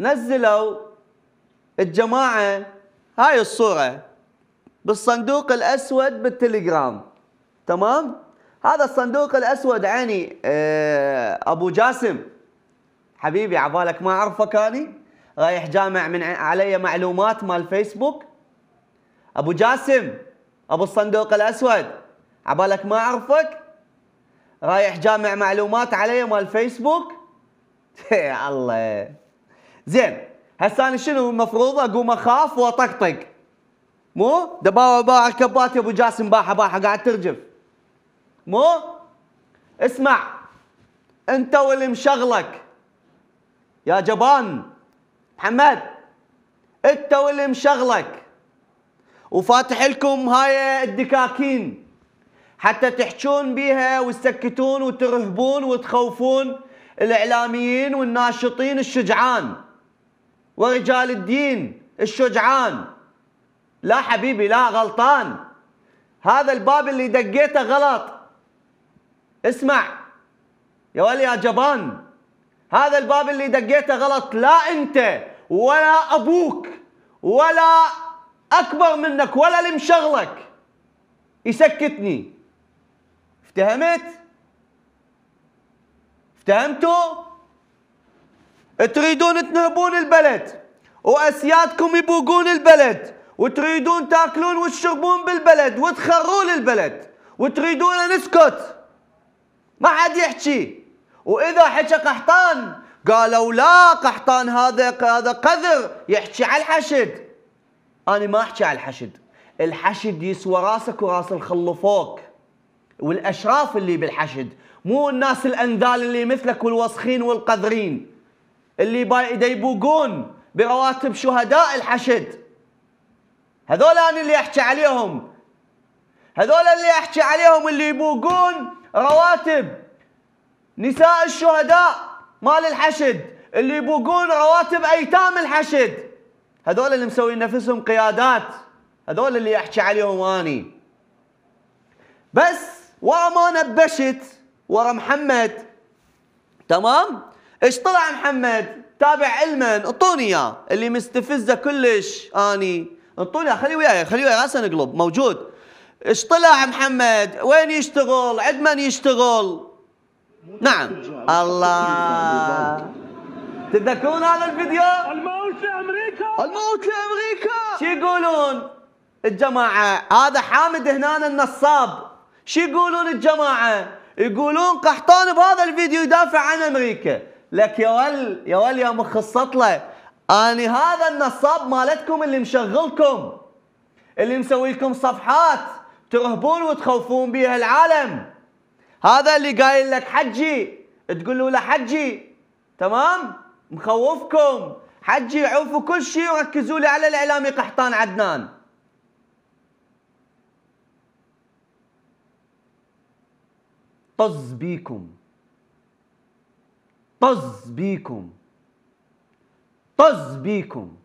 نزلوا الجماعة هاي الصورة بالصندوق الأسود بالتليجرام تمام هذا الصندوق الأسود عيني آه، أبو جاسم حبيبي عبالك ما أعرفك أني رايح جامع من علي معلومات مال فيسبوك أبو جاسم أبو الصندوق الأسود عبالك ما أعرفك رايح جامع معلومات علي مال فيسبوك يا الله زين هسه انا شنو المفروض اقوم اخاف واطقطق مو دباوة باع يا ابو جاسم باحه باحه قاعد ترجف مو اسمع انت واللي مشغلك يا جبان محمد انت واللي مشغلك وفاتح لكم هاي الدكاكين حتى تحجون بيها وتسكتون وترهبون وتخوفون الاعلاميين والناشطين الشجعان ورجال الدين الشجعان لا حبيبي لا غلطان هذا الباب اللي دقيته غلط اسمع يا ولي يا جبان هذا الباب اللي دقيته غلط لا انت ولا ابوك ولا اكبر منك ولا اللي مشغلك يسكتني افتهمت؟ افتهمتوا؟ تريدون تنهبون البلد واسيادكم يبوقون البلد وتريدون تاكلون وتشربون بالبلد وتخرون البلد وتريدون نسكت ما حد يحكي واذا حكى قحطان قالوا لا قحطان هذا هذا قذر يحكي على الحشد انا ما احكي على الحشد الحشد يسوى راسك وراس الخلفوك والاشراف اللي بالحشد مو الناس الانذال اللي مثلك والوسخين والقذرين اللي يبوقون برواتب شهداء الحشد هذول انا اللي احكي عليهم هذول اللي احكي عليهم اللي يبوقون رواتب نساء الشهداء مال الحشد اللي يبوقون رواتب ايتام الحشد هذول اللي مسوين نفسهم قيادات هذول اللي احكي عليهم اني بس ورا ما نبشت ورا محمد تمام ايش طلع محمد تابع علما اعطوني اياه اللي مستفزه كلش اني اعطوني خليه وياي خليه وياي هسه نقلب موجود ايش طلع محمد وين يشتغل عند من يشتغل نعم الله تتذكرون هذا الفيديو الموت لامريكا الموت لامريكا شو يقولون الجماعه هذا حامد هنا النصاب شو يقولون الجماعه يقولون قحطان بهذا الفيديو يدافع عن امريكا لك يا ول يا ول يا مخصط له اني هذا النصاب مالتكم اللي مشغلكم اللي مسوي لكم صفحات ترهبون وتخوفون بها العالم هذا اللي قايل لك حجي تقولوا له حجي تمام مخوفكم حجي عوفوا كل شيء وركزوا لي على الاعلامي قحطان عدنان طز بيكم طز بيكم طز بيكم